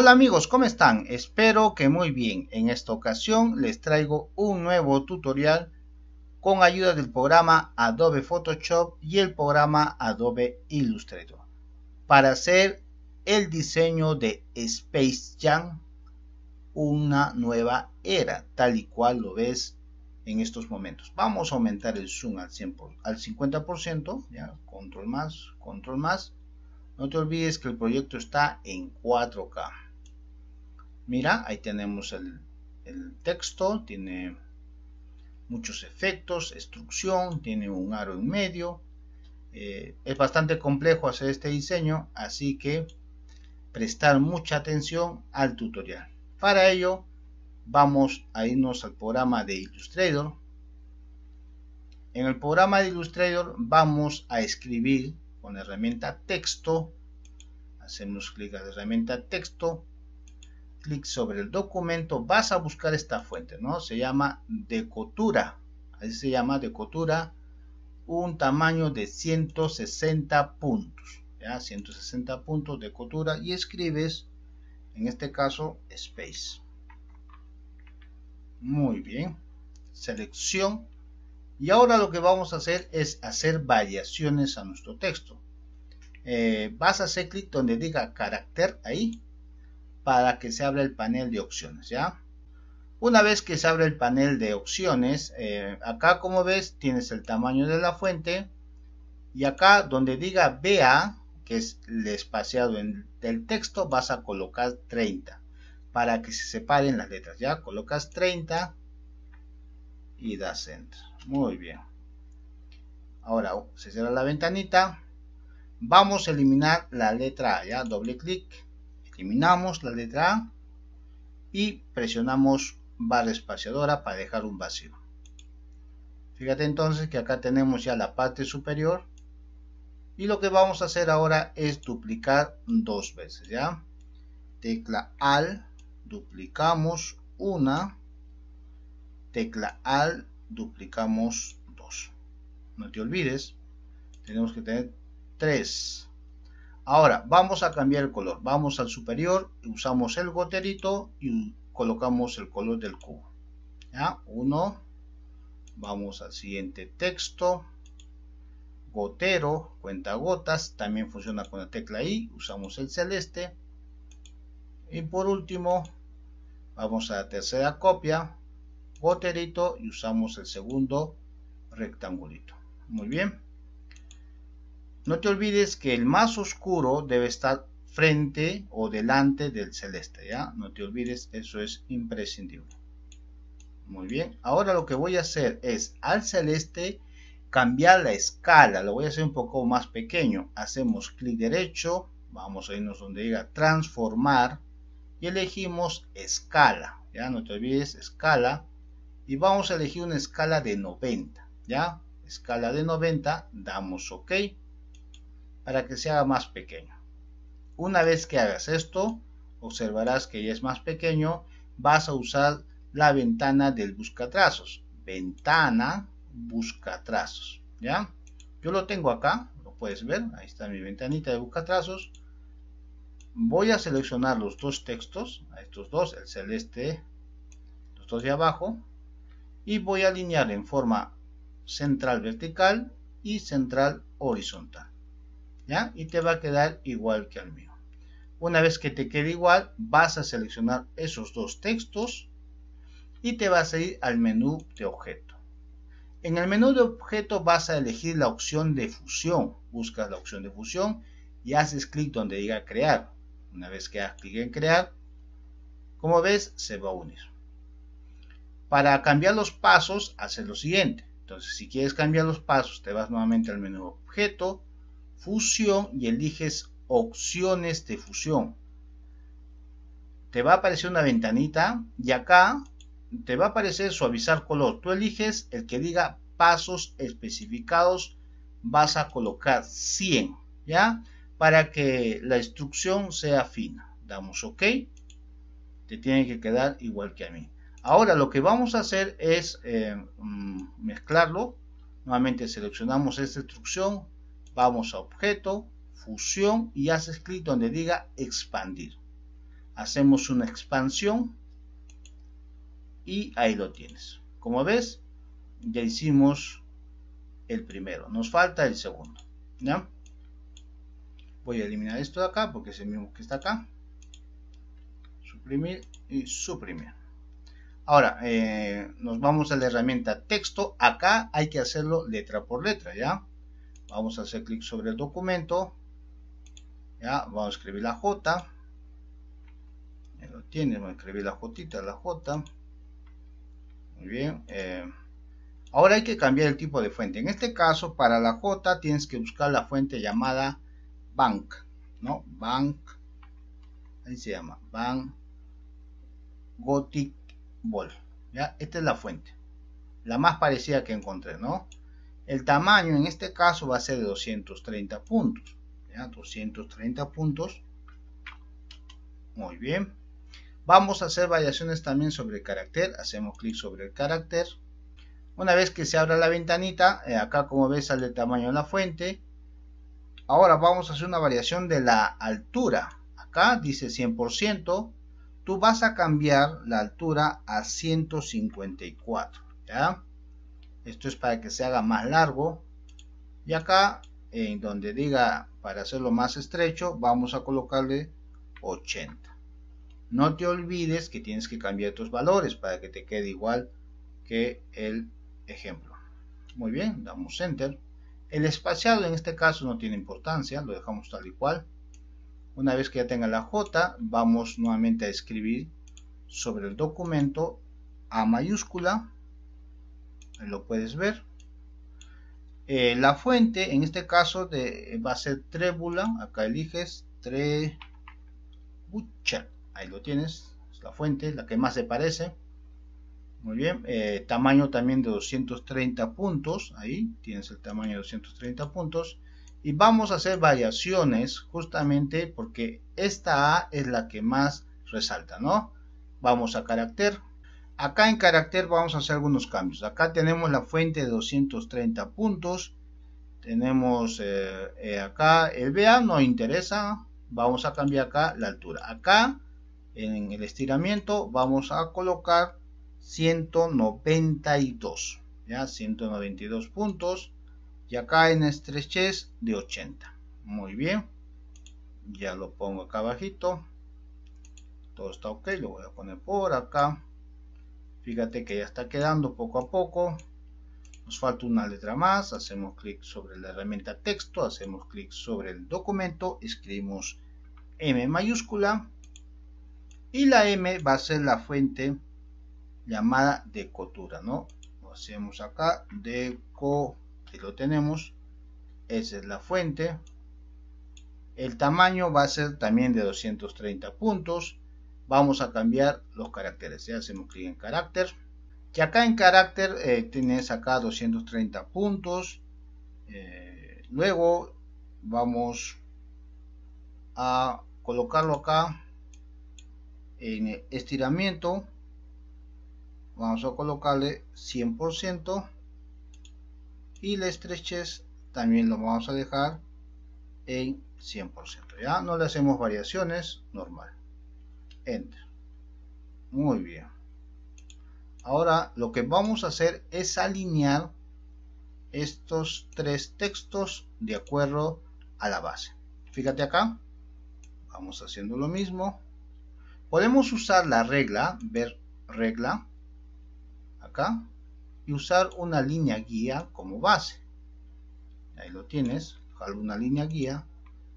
Hola amigos, ¿cómo están? Espero que muy bien. En esta ocasión les traigo un nuevo tutorial con ayuda del programa Adobe Photoshop y el programa Adobe Illustrator para hacer el diseño de Space Jam una nueva era, tal y cual lo ves en estos momentos. Vamos a aumentar el zoom al, 50%, ya, control más, control más. No te olvides que el proyecto está en 4K. Mira, ahí tenemos el, texto, tiene muchos efectos, instrucción tiene un aro en medio. Eh, es bastante complejo hacer este diseño, así que prestar mucha atención al tutorial. Para ello, vamos a irnos al programa de Illustrator. En el programa de Illustrator vamos a escribir con la herramienta texto. Hacemos clic a la herramienta texto clic sobre el documento vas a buscar esta fuente, ¿no? Se llama Decotura, así se llama de Decotura, un tamaño de 160 puntos, ¿ya? 160 puntos de cotura y escribes, en este caso, Space. Muy bien, selección. Y ahora lo que vamos a hacer es hacer variaciones a nuestro texto. Eh, vas a hacer clic donde diga carácter ahí para que se abra el panel de opciones, ¿ya? Una vez que se abre el panel de opciones, eh, acá como ves tienes el tamaño de la fuente y acá donde diga BA, que es el espaciado del texto, vas a colocar 30 para que se separen las letras, ¿ya? Colocas 30 y das Enter. Muy bien. Ahora se cierra la ventanita. Vamos a eliminar la letra A, ¿ya? Doble clic eliminamos la letra A y presionamos barra espaciadora para dejar un vacío. Fíjate entonces que acá tenemos ya la parte superior y lo que vamos a hacer ahora es duplicar dos veces, ¿ya? Tecla AL, duplicamos una, tecla AL, duplicamos dos. No te olvides, tenemos que tener tres Ahora vamos a cambiar el color. Vamos al superior, usamos el goterito y colocamos el color del cubo. ¿Ya? Uno. Vamos al siguiente texto. Gotero, cuenta gotas. También funciona con la tecla I. Usamos el celeste. Y por último, vamos a la tercera copia. Goterito y usamos el segundo rectangulito. Muy bien. No te olvides que el más oscuro debe estar frente o delante del celeste, ¿ya? No te olvides, eso es imprescindible. Muy bien, ahora lo que voy a hacer es al celeste cambiar la escala, lo voy a hacer un poco más pequeño. Hacemos clic derecho, vamos a irnos donde diga transformar y elegimos escala, ¿ya? No te olvides, escala. Y vamos a elegir una escala de 90, ¿ya? Escala de 90, damos OK para que se haga más pequeño. Una vez que hagas esto, observarás que ya es más pequeño, vas a usar la ventana del buscatrazos. Ventana buscatrazos, ¿ya? Yo lo tengo acá, lo puedes ver, ahí está mi ventanita de buscatrazos. Voy a seleccionar los dos textos, estos dos, el celeste, los dos de abajo, y voy a alinear en forma central vertical y central horizontal. Y te va a quedar igual que al mío. Una vez que te quede igual, vas a seleccionar esos dos textos y te vas a ir al menú de objeto. En el menú de objeto vas a elegir la opción de fusión. Buscas la opción de fusión y haces clic donde diga crear. Una vez que hagas clic en crear, como ves, se va a unir. Para cambiar los pasos, haces lo siguiente. Entonces, si quieres cambiar los pasos, te vas nuevamente al menú objeto, fusión y eliges opciones de fusión. Te va a aparecer una ventanita y acá te va a aparecer suavizar color. Tú eliges el que diga pasos especificados, vas a colocar 100, ¿ya? Para que la instrucción sea fina. Damos OK. Te tiene que quedar igual que a mí. Ahora lo que vamos a hacer es eh, mm, mezclarlo. Nuevamente seleccionamos esta instrucción, Vamos a objeto, fusión y hace clic donde diga expandir. Hacemos una expansión y ahí lo tienes. Como ves, ya hicimos el primero. Nos falta el segundo. ¿ya? Voy a eliminar esto de acá porque es el mismo que está acá. Suprimir y suprimir. Ahora, eh, nos vamos a la herramienta texto. Acá hay que hacerlo letra por letra, ¿ya? vamos a hacer clic sobre el documento ya vamos a escribir la J ya lo tiene, vamos a escribir la J la J muy bien eh, ahora hay que cambiar el tipo de fuente en este caso para la J tienes que buscar la fuente llamada bank no bank ahí se llama bank gothic ball ya esta es la fuente la más parecida que encontré no el tamaño en este caso va a ser de 230 puntos. ¿ya? 230 puntos. Muy bien. Vamos a hacer variaciones también sobre el carácter. Hacemos clic sobre el carácter. Una vez que se abra la ventanita, eh, acá como ves sale el tamaño de la fuente. Ahora vamos a hacer una variación de la altura. Acá dice 100%. Tú vas a cambiar la altura a 154. ¿ya? esto es para que se haga más largo y acá en donde diga para hacerlo más estrecho vamos a colocarle 80 no te olvides que tienes que cambiar tus valores para que te quede igual que el ejemplo muy bien damos enter el espaciado en este caso no tiene importancia lo dejamos tal y cual una vez que ya tenga la J vamos nuevamente a escribir sobre el documento a mayúscula lo puedes ver. Eh, la fuente, en este caso, de, va a ser Trébula. Acá eliges Trebucha. Ahí lo tienes. Es la fuente, la que más se parece. Muy bien. Eh, tamaño también de 230 puntos. Ahí tienes el tamaño de 230 puntos. Y vamos a hacer variaciones justamente porque esta A es la que más resalta, ¿no? Vamos a carácter. Acá en carácter vamos a hacer algunos cambios. Acá tenemos la fuente de 230 puntos. Tenemos eh, eh, acá el BA, no interesa. Vamos a cambiar acá la altura. Acá en el estiramiento vamos a colocar 192. Ya 192 puntos. Y acá en estrechez de 80. Muy bien. Ya lo pongo acá abajito. Todo está ok. Lo voy a poner por acá fíjate que ya está quedando poco a poco nos falta una letra más hacemos clic sobre la herramienta texto hacemos clic sobre el documento escribimos M mayúscula y la M va a ser la fuente llamada de cotura no lo hacemos acá de co y lo tenemos esa es la fuente el tamaño va a ser también de 230 puntos vamos a cambiar los caracteres. Ya hacemos clic en carácter. que acá en carácter eh, tienes acá 230 puntos. Eh, luego vamos a colocarlo acá en estiramiento. Vamos a colocarle 100%. Y la estrechez también lo vamos a dejar en 100%. Ya no le hacemos variaciones normal muy bien ahora lo que vamos a hacer es alinear estos tres textos de acuerdo a la base fíjate acá vamos haciendo lo mismo podemos usar la regla ver regla acá y usar una línea guía como base ahí lo tienes alguna una línea guía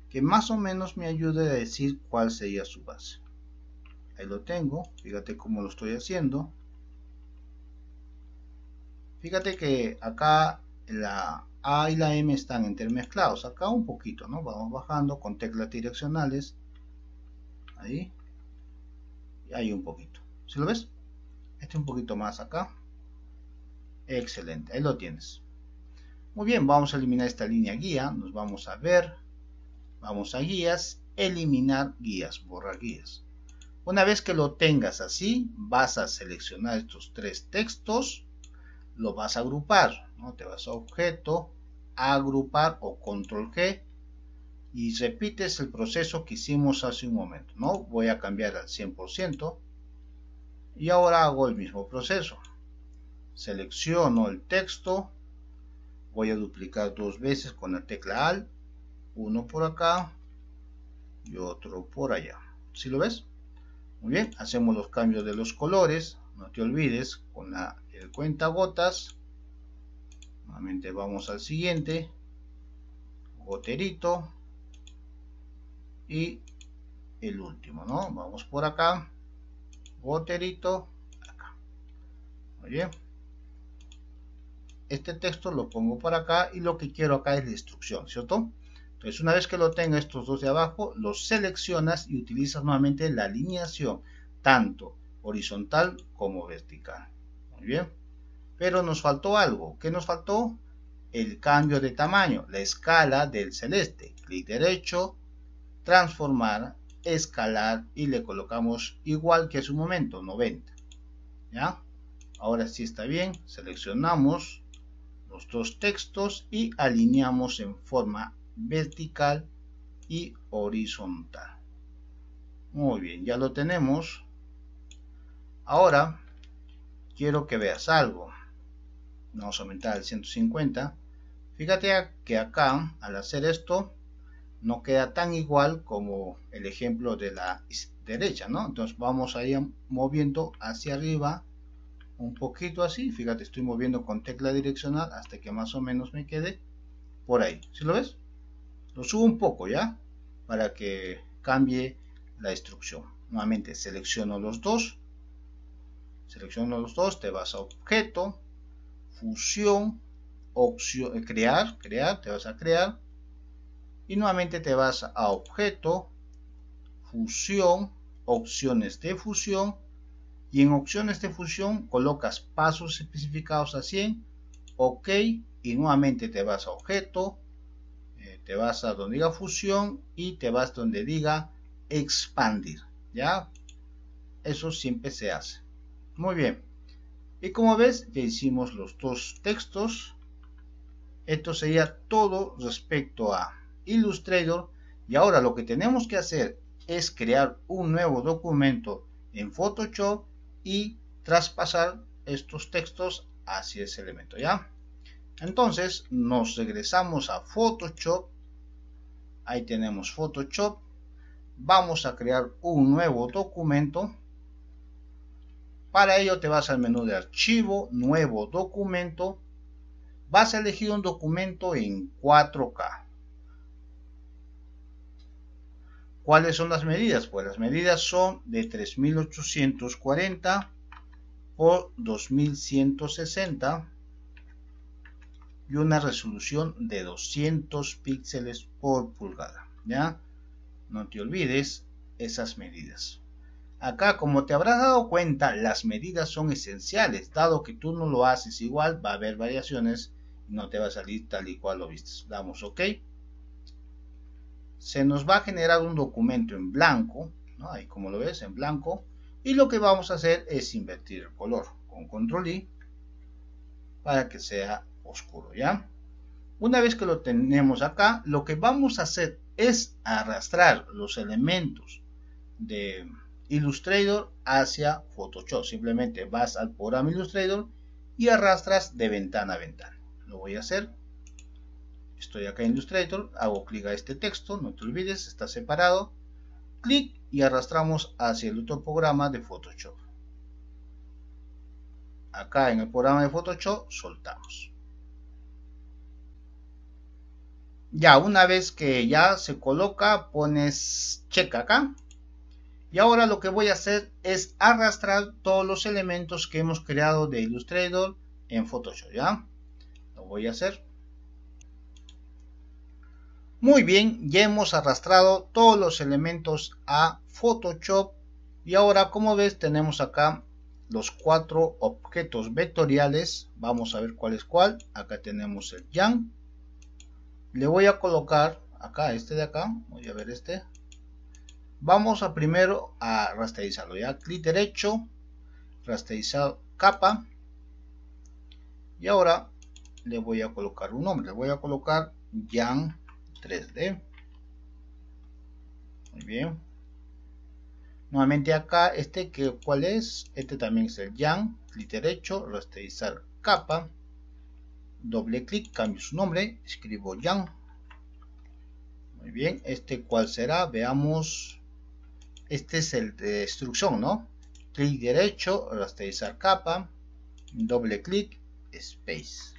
que más o menos me ayude a decir cuál sería su base ahí lo tengo fíjate cómo lo estoy haciendo fíjate que acá la A y la M están intermezclados acá un poquito no vamos bajando con teclas direccionales ahí y ahí un poquito ¿se lo ves? este un poquito más acá excelente ahí lo tienes muy bien vamos a eliminar esta línea guía nos vamos a ver vamos a guías eliminar guías borrar guías una vez que lo tengas así, vas a seleccionar estos tres textos, lo vas a agrupar, ¿no? te vas a objeto, agrupar o control G y repites el proceso que hicimos hace un momento, ¿no? voy a cambiar al 100% y ahora hago el mismo proceso, selecciono el texto, voy a duplicar dos veces con la tecla AL, uno por acá y otro por allá, ¿si ¿Sí lo ves? Muy bien, hacemos los cambios de los colores, no te olvides, con la, el cuenta gotas. Nuevamente vamos al siguiente, goterito y el último, ¿no? Vamos por acá, goterito, acá. Muy bien. Este texto lo pongo por acá y lo que quiero acá es la instrucción, ¿cierto? Entonces, una vez que lo tenga estos dos de abajo, los seleccionas y utilizas nuevamente la alineación, tanto horizontal como vertical. Muy bien. Pero nos faltó algo. ¿Qué nos faltó? El cambio de tamaño, la escala del celeste. Clic derecho, transformar, escalar y le colocamos igual que hace un momento, 90. ¿Ya? Ahora sí está bien. Seleccionamos los dos textos y alineamos en forma vertical y horizontal. Muy bien, ya lo tenemos. Ahora quiero que veas algo. Vamos a aumentar al 150. Fíjate que acá, al hacer esto, no queda tan igual como el ejemplo de la derecha, ¿no? Entonces vamos a ir moviendo hacia arriba un poquito así. Fíjate, estoy moviendo con tecla direccional hasta que más o menos me quede por ahí. ¿Sí lo ves? Lo subo un poco ya para que cambie la instrucción. Nuevamente selecciono los dos. Selecciono los dos, te vas a objeto, fusión, eh, crear, crear, te vas a crear. Y nuevamente te vas a objeto, fusión, opciones de fusión. Y en opciones de fusión colocas pasos especificados a 100, ok. Y nuevamente te vas a objeto, te vas a donde diga fusión y te vas donde diga expandir, ¿ya? Eso siempre se hace. Muy bien. Y como ves, ya hicimos los dos textos. Esto sería todo respecto a Illustrator. Y ahora lo que tenemos que hacer es crear un nuevo documento en Photoshop y traspasar estos textos hacia ese elemento, ¿ya? Entonces nos regresamos a Photoshop ahí tenemos Photoshop vamos a crear un nuevo documento para ello te vas al menú de archivo nuevo documento vas a elegir un documento en 4K ¿cuáles son las medidas? pues las medidas son de 3840 por 2160 y una resolución de 200 píxeles por pulgada. ¿Ya? No te olvides esas medidas. Acá, como te habrás dado cuenta, las medidas son esenciales, dado que tú no lo haces igual, va a haber variaciones y no te va a salir tal y cual lo viste. Damos OK. Se nos va a generar un documento en blanco, ¿no? ahí como lo ves, en blanco, y lo que vamos a hacer es invertir el color con control I para que sea oscuro, ¿ya? Una vez que lo tenemos acá, lo que vamos a hacer es arrastrar los elementos de Illustrator hacia Photoshop. Simplemente vas al programa Illustrator y arrastras de ventana a ventana. Lo voy a hacer. Estoy acá en Illustrator, hago clic a este texto, no te olvides, está separado. Clic y arrastramos hacia el otro programa de Photoshop. Acá en el programa de Photoshop soltamos. Ya, una vez que ya se coloca, pones check acá. Y ahora lo que voy a hacer es arrastrar todos los elementos que hemos creado de Illustrator en Photoshop, ¿ya? Lo voy a hacer. Muy bien, ya hemos arrastrado todos los elementos a Photoshop. Y ahora, como ves, tenemos acá los cuatro objetos vectoriales. Vamos a ver cuál es cuál. Acá tenemos el yang le voy a colocar acá, este de acá, voy a ver este. Vamos a primero a rasterizarlo, ya, clic derecho, rasterizar capa. Y ahora le voy a colocar un nombre, le voy a colocar Jan 3D. Muy bien. Nuevamente acá, este que cuál es, este también es el Jan, clic derecho, rasterizar capa doble clic, cambio su nombre, escribo Jan. Muy bien, este cuál será, veamos. Este es el de instrucción, ¿no? Clic derecho, rasterizar capa, doble clic, space.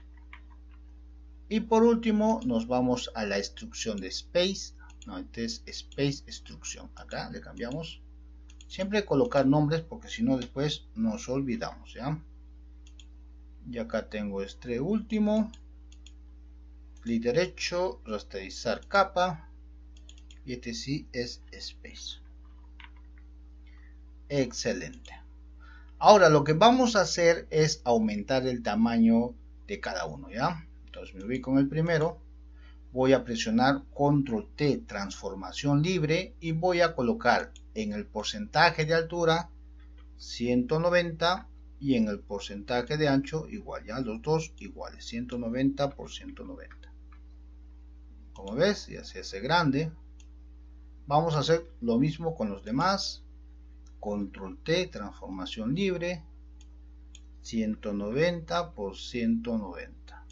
Y por último, nos vamos a la instrucción de space. No, este es space instrucción. Acá le cambiamos. Siempre colocar nombres porque si no después nos olvidamos, ¿ya? y acá tengo este último clic derecho rasterizar capa y este sí es space excelente ahora lo que vamos a hacer es aumentar el tamaño de cada uno ya entonces me ubico en el primero voy a presionar control T transformación libre y voy a colocar en el porcentaje de altura 190 y en el porcentaje de ancho igual ya los dos iguales 190 por 190 como ves ya se hace grande vamos a hacer lo mismo con los demás control T transformación libre 190 por 190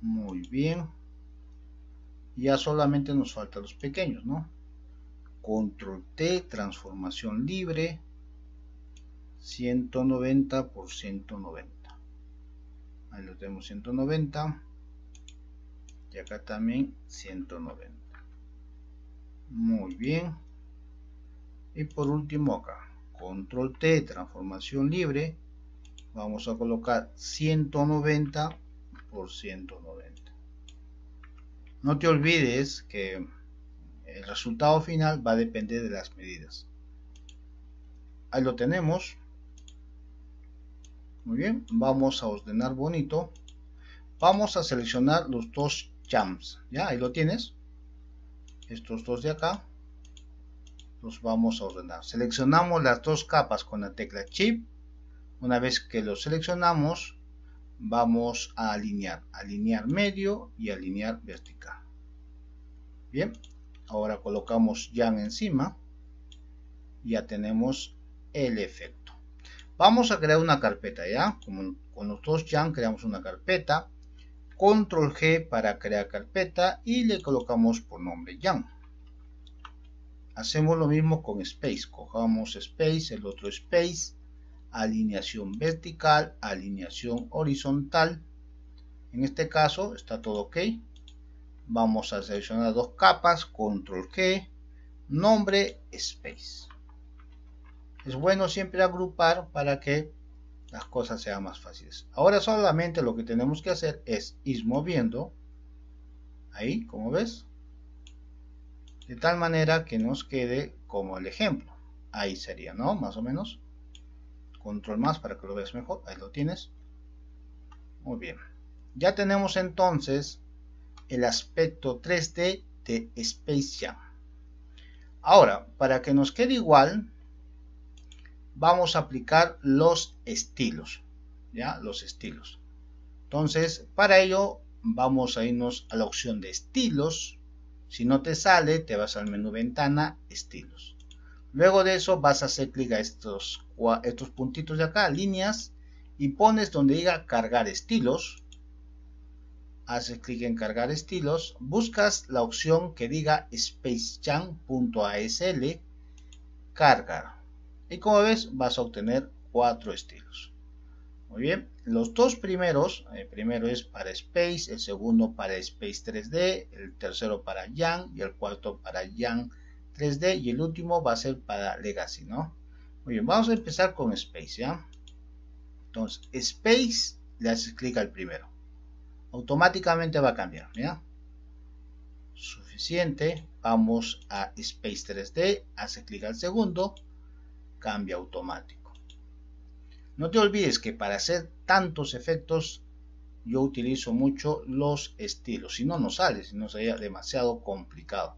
muy bien ya solamente nos faltan los pequeños no control T transformación libre 190 por 190 ahí lo tenemos 190 y acá también 190 muy bien y por último acá control T transformación libre vamos a colocar 190 por 190 no te olvides que el resultado final va a depender de las medidas ahí lo tenemos muy bien, vamos a ordenar bonito. Vamos a seleccionar los dos champs. Ya, ahí lo tienes. Estos dos de acá. Los vamos a ordenar. Seleccionamos las dos capas con la tecla chip Una vez que los seleccionamos, vamos a alinear. Alinear medio y alinear vertical. Bien, ahora colocamos Jam encima. Ya tenemos el efecto. Vamos a crear una carpeta, ¿ya? con los dos Jan creamos una carpeta. Control G para crear carpeta y le colocamos por nombre Jan. Hacemos lo mismo con Space. Cojamos Space, el otro Space, alineación vertical, alineación horizontal. En este caso está todo ok. Vamos a seleccionar dos capas, control G, nombre, space es bueno siempre agrupar para que las cosas sean más fáciles. Ahora solamente lo que tenemos que hacer es ir moviendo, ahí como ves, de tal manera que nos quede como el ejemplo. Ahí sería, ¿no? Más o menos. Control más para que lo veas mejor, ahí lo tienes. Muy bien. Ya tenemos entonces el aspecto 3D de Space Jam. Ahora, para que nos quede igual, vamos a aplicar los estilos, ¿ya? Los estilos. Entonces, para ello, vamos a irnos a la opción de estilos. Si no te sale, te vas al menú ventana, estilos. Luego de eso, vas a hacer clic a estos, estos puntitos de acá, líneas, y pones donde diga cargar estilos. Haces clic en cargar estilos, buscas la opción que diga spacejam.asl, cargar y como ves, vas a obtener cuatro estilos. Muy bien, los dos primeros, el primero es para Space, el segundo para Space 3D, el tercero para Yang y el cuarto para Yang 3D y el último va a ser para Legacy, ¿no? Muy bien, vamos a empezar con Space, ¿ya? Entonces, Space, le haces clic al primero. Automáticamente va a cambiar, Suficiente, vamos a Space 3D, hace clic al segundo cambio automático. No te olvides que para hacer tantos efectos yo utilizo mucho los estilos. Si no, no sale, si no sería demasiado complicado.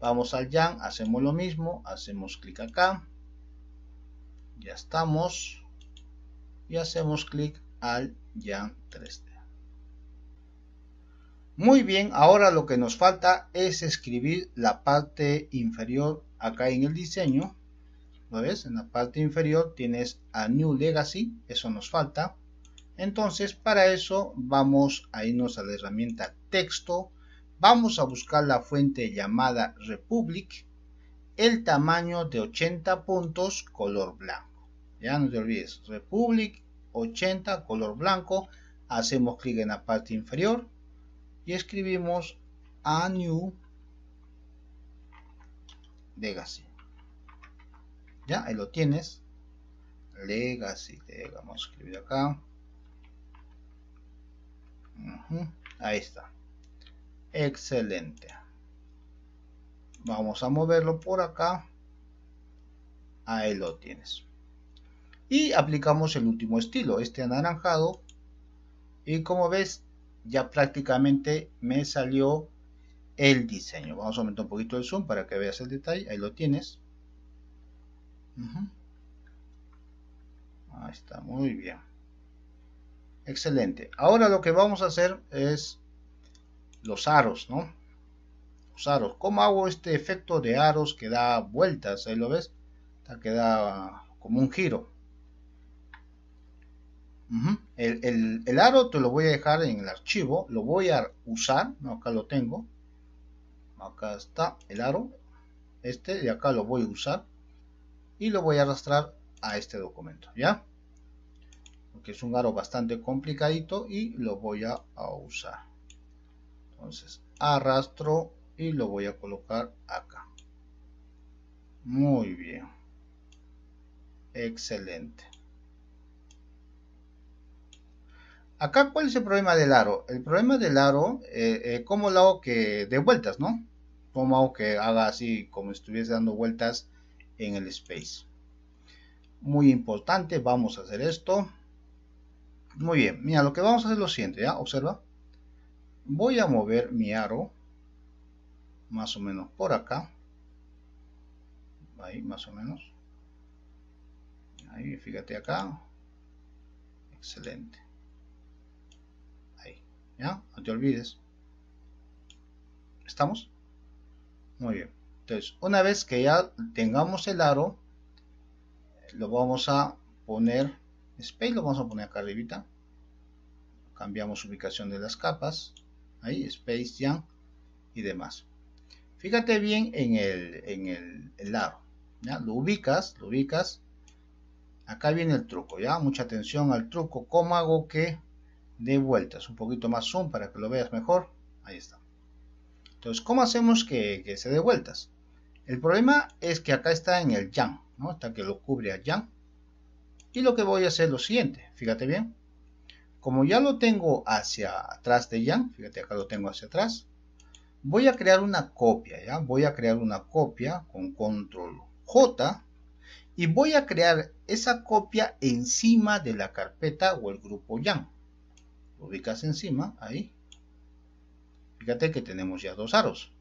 Vamos al Jan, hacemos lo mismo, hacemos clic acá. Ya estamos. Y hacemos clic al Jan 3 Muy bien, ahora lo que nos falta es escribir la parte inferior acá en el diseño. ¿Lo ves? En la parte inferior tienes a New Legacy, eso nos falta. Entonces, para eso vamos a irnos a la herramienta texto, vamos a buscar la fuente llamada Republic, el tamaño de 80 puntos, color blanco. Ya no te olvides, Republic 80, color blanco, hacemos clic en la parte inferior y escribimos a New Legacy. Ya, ahí lo tienes. Legacy, le vamos a escribir acá. Ahí está. Excelente. Vamos a moverlo por acá. Ahí lo tienes. Y aplicamos el último estilo, este anaranjado. Y como ves, ya prácticamente me salió el diseño. Vamos a aumentar un poquito el zoom para que veas el detalle. Ahí lo tienes. Ahí está, muy bien. Excelente. Ahora lo que vamos a hacer es los aros, ¿no? Los aros. ¿Cómo hago este efecto de aros que da vueltas? Ahí lo ves. Que da como un giro. el, el, aro te lo voy a dejar en el archivo, lo voy a usar, acá lo tengo, acá está el aro, este, y acá lo voy a usar, y lo voy a arrastrar a este documento, ¿ya? Porque es un aro bastante complicadito y lo voy a, usar. Entonces, arrastro y lo voy a colocar acá. Muy bien. Excelente. Acá, ¿cuál es el problema del aro? El problema del aro, eh, eh, como ¿cómo lo hago que de vueltas, no? ¿Cómo hago que haga así, como estuviese dando vueltas en el space muy importante vamos a hacer esto muy bien mira lo que vamos a hacer es lo siguiente ya observa voy a mover mi aro más o menos por acá ahí más o menos ahí fíjate acá excelente ahí ya no te olvides estamos muy bien entonces, una vez que ya tengamos el aro, lo vamos a poner, space lo vamos a poner acá arribita. Cambiamos ubicación de las capas, ahí, space, yan y demás. Fíjate bien en el, en aro, Lo ubicas, lo ubicas. Acá viene el truco, ¿ya? Mucha atención al truco. ¿Cómo hago que dé vueltas? Un poquito más zoom para que lo veas mejor. Ahí está. Entonces, ¿cómo hacemos que, que se dé vueltas? El problema es que acá está en el yang, ¿no? Hasta que lo cubre a yang. Y lo que voy a hacer es lo siguiente, fíjate bien. Como ya lo tengo hacia atrás de yang, fíjate acá lo tengo hacia atrás. Voy a crear una copia, ¿ya? Voy a crear una copia con control J. Y voy a crear esa copia encima de la carpeta o el grupo yang. Lo ubicas encima, ahí. Fíjate que tenemos ya dos aros.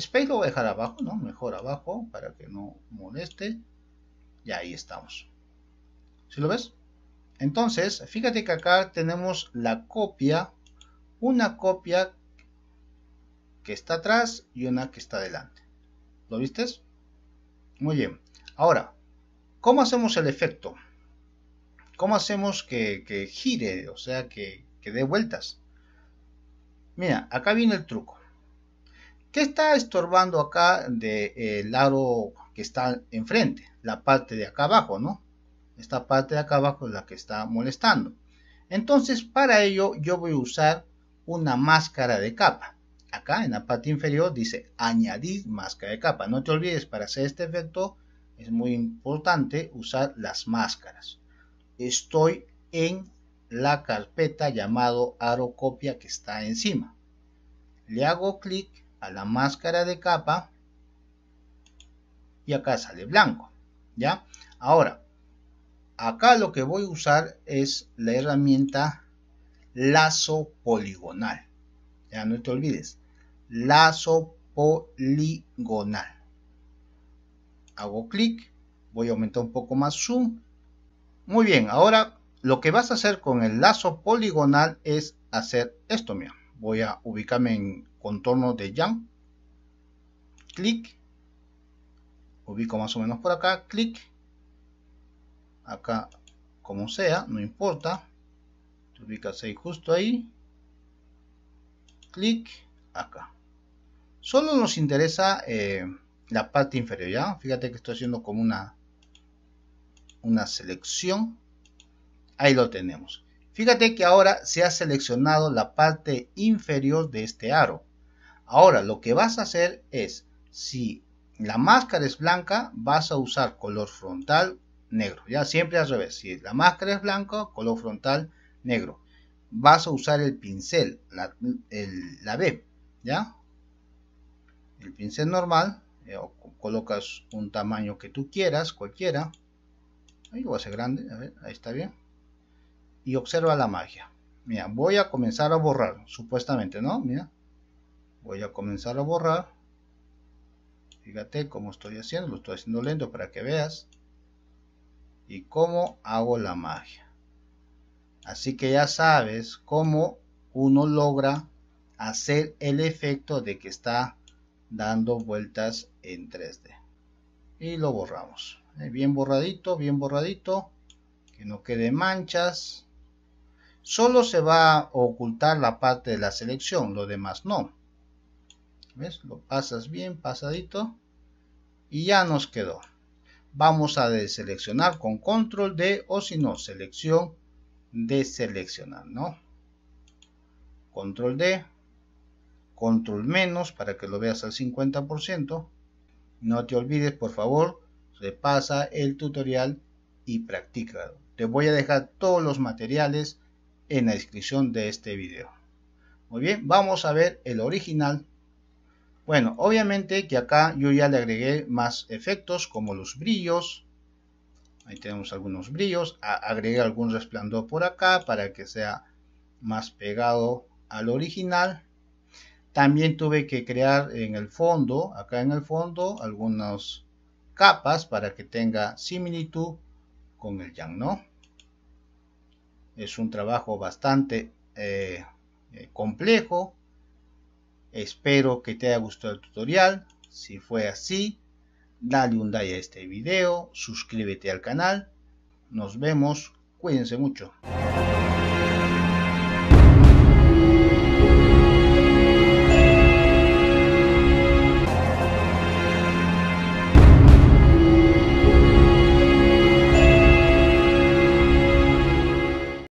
Space lo voy a dejar abajo, ¿no? Mejor abajo para que no moleste. Y ahí estamos. ¿Sí lo ves? Entonces, fíjate que acá tenemos la copia, una copia que está atrás y una que está adelante. ¿Lo viste? Muy bien. Ahora, ¿cómo hacemos el efecto? ¿Cómo hacemos que, gire? O sea, que dé vueltas. Mira, acá viene el truco. ¿Qué está estorbando acá del de, eh, que está enfrente? La parte de acá abajo, ¿no? Esta parte de acá abajo es la que está molestando. Entonces, para ello yo voy a usar una máscara de capa. Acá en la parte inferior dice añadir máscara de capa. No te olvides, para hacer este efecto es muy importante usar las máscaras. Estoy en la carpeta llamado aro copia que está encima. Le hago clic a la máscara de capa y acá sale blanco, ¿ya? Ahora, acá lo que voy a usar es la herramienta lazo poligonal, ya no te olvides, lazo poligonal. Hago clic, voy a aumentar un poco más zoom. Muy bien, ahora lo que vas a hacer con el lazo poligonal es hacer esto, mío voy a ubicarme en contorno de jam clic ubico más o menos por acá clic acá como sea no importa te ubicas ahí justo ahí clic acá solo nos interesa eh, la parte inferior ya fíjate que estoy haciendo como una una selección ahí lo tenemos Fíjate que ahora se ha seleccionado la parte inferior de este aro. Ahora lo que vas a hacer es, si la máscara es blanca, vas a usar color frontal negro. Ya siempre al revés. Si la máscara es blanca, color frontal negro. Vas a usar el pincel, la, B, ¿ya? El pincel normal, eh, colocas un tamaño que tú quieras, cualquiera. Ahí voy a ser grande, a ver, ahí está bien y observa la magia. Mira, voy a comenzar a borrar, supuestamente, ¿no? Mira, voy a comenzar a borrar. Fíjate cómo estoy haciendo, lo estoy haciendo lento para que veas. Y cómo hago la magia. Así que ya sabes cómo uno logra hacer el efecto de que está dando vueltas en 3D. Y lo borramos. Eh, bien borradito, bien borradito. Que no quede manchas solo se va a ocultar la parte de la selección, lo demás no. ¿Ves? Lo pasas bien pasadito y ya nos quedó. Vamos a deseleccionar con control D o si no, selección, deseleccionar, ¿no? Control D, control menos para que lo veas al 50%. No te olvides, por favor, repasa el tutorial y practica. Te voy a dejar todos los materiales en la descripción de este video. Muy bien, vamos a ver el original. Bueno, obviamente que acá yo ya le agregué más efectos como los brillos. Ahí tenemos algunos brillos. agregué algún resplandor por acá para que sea más pegado al original. También tuve que crear en el fondo, acá en el fondo, algunas capas para que tenga similitud con el yang, ¿no? Es un trabajo bastante eh, eh, complejo. Espero que te haya gustado el tutorial. Si fue así, dale un like a este video, suscríbete al canal. Nos vemos, cuídense mucho.